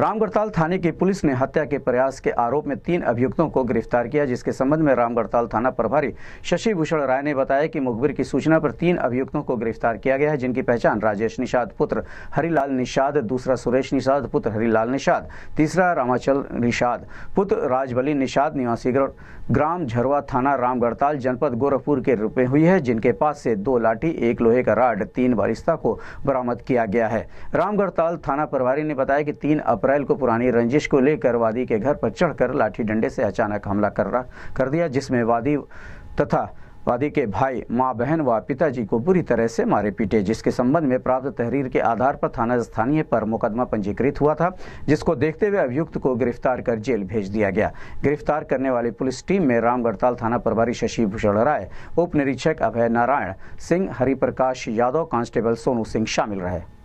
रामगढ़ताल थाने की पुलिस ने हत्या के प्रयास के आरोप में तीन अभियुक्तों को गिरफ्तार किया जिसके संबंध में रामगढ़ताल थाना प्रभारी शशि भूषण राय ने बताया कि मुखबिर की सूचना पर तीन अभियुक्तों को गिरफ्तार किया गया है जिनकी पहचान राजेश निषाद पुत्र हरिलाल निषाद दूसरा सुरेश निषाद पुत्र हरिलाल निषाद तीसरा रामाचल निषाद पुत्र राजबली निषाद निवासी ग्राम झरवा थाना रामगढ़ताल जनपद गोरखपुर के रूप में हुई है जिनके पास से दो लाठी एक लोहे का राड तीन बारिस्ता को बरामद किया गया है रामगढ़ताल थाना प्रभारी ने बताया कि तीन अप्रैल अप्रैल को पुरानी रंजिश को लेकर वादी के घर पर चढ़कर लाठी डंडे से अचानक हमला कर रहा कर दिया जिसमें वादी तथा वादी के भाई माँ बहन व पिताजी को बुरी तरह से मारे पीटे जिसके संबंध में प्राप्त तहरीर के आधार पर थाना स्थानीय पर मुकदमा पंजीकृत हुआ था जिसको देखते हुए अभियुक्त को गिरफ्तार कर जेल भेज दिया गया गिरफ्तार करने वाली पुलिस टीम में रामगढ़ताल थाना प्रभारी शशि भूषण राय उप निरीक्षक अभय नारायण सिंह हरिप्रकाश यादव कांस्टेबल सोनू सिंह शामिल रहे